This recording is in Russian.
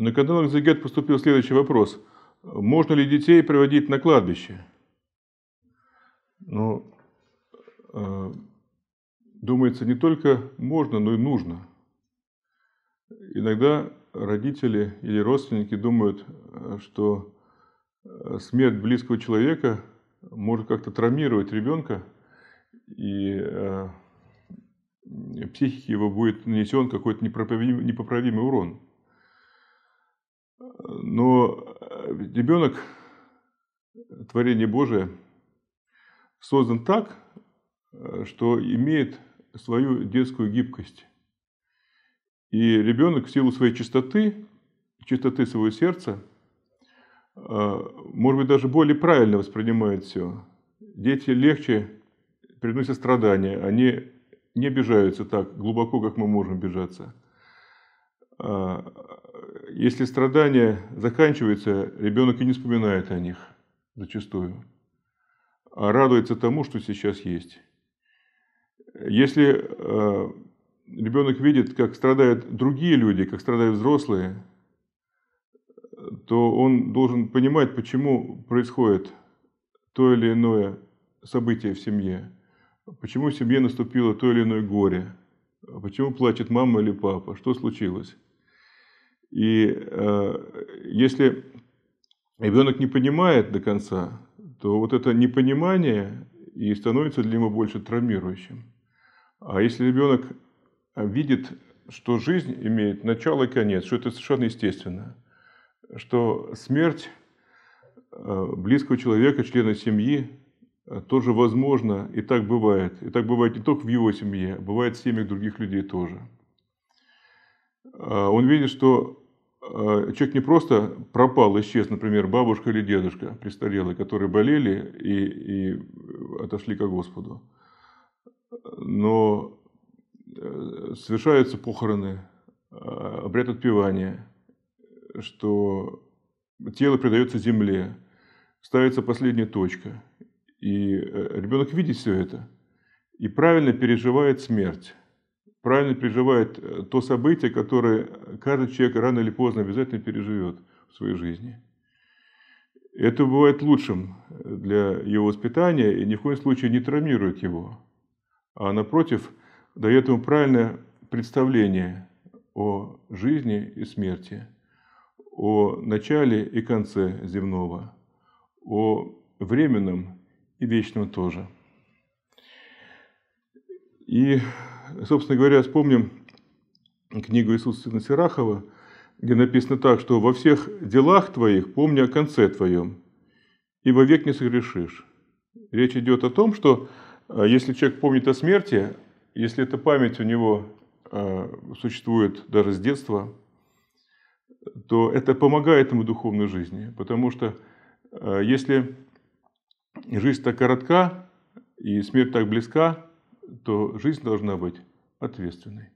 На каналах Зигет поступил следующий вопрос. Можно ли детей приводить на кладбище? Ну, э, думается, не только можно, но и нужно. Иногда родители или родственники думают, э, что э, смерть близкого человека может как-то травмировать ребенка, и э, психике его будет нанесен какой-то непоправимый урон. Но э, ребенок, творение Божие, создан так, э, что имеет свою детскую гибкость. И ребенок в силу своей чистоты, чистоты своего сердца, э, может быть, даже более правильно воспринимает все. Дети легче переносят страдания, они не обижаются так глубоко, как мы можем обижаться. Если страдания заканчиваются, ребенок и не вспоминает о них зачастую, а радуется тому, что сейчас есть. Если э, ребенок видит, как страдают другие люди, как страдают взрослые, то он должен понимать, почему происходит то или иное событие в семье, почему в семье наступило то или иное горе, почему плачет мама или папа, что случилось. И э, если ребенок не понимает до конца, то вот это непонимание и становится для него больше травмирующим. А если ребенок видит, что жизнь имеет начало и конец, что это совершенно естественно, что смерть э, близкого человека, члена семьи, э, тоже возможно, и так бывает. И так бывает не только в его семье, а бывает в семьях других людей тоже. А он видит, что Э, человек не просто пропал, исчез, например, бабушка или дедушка престарелые, которые болели и, и отошли ко Господу. Но э, совершаются похороны, э, обряд отпевания, что тело предается земле, ставится последняя точка. И ребенок видит все это и правильно переживает смерть правильно переживает э, то событие, которое каждый человек рано или поздно обязательно переживет в своей жизни. Это бывает лучшим э, для его воспитания и ни в коем случае не травмирует его, а напротив дает ему правильное представление о жизни и смерти, о начале и конце земного, о временном и вечном тоже. И Собственно говоря, вспомним книгу Иисуса Сына Сирахова, где написано так, что «во всех делах твоих помни о конце твоем, и век не согрешишь». Речь идет о том, что а, если человек помнит о смерти, если эта память у него а, существует даже с детства, то это помогает ему духовной жизни, потому что а, если жизнь так коротка и смерть так близка, то жизнь должна быть ответственной.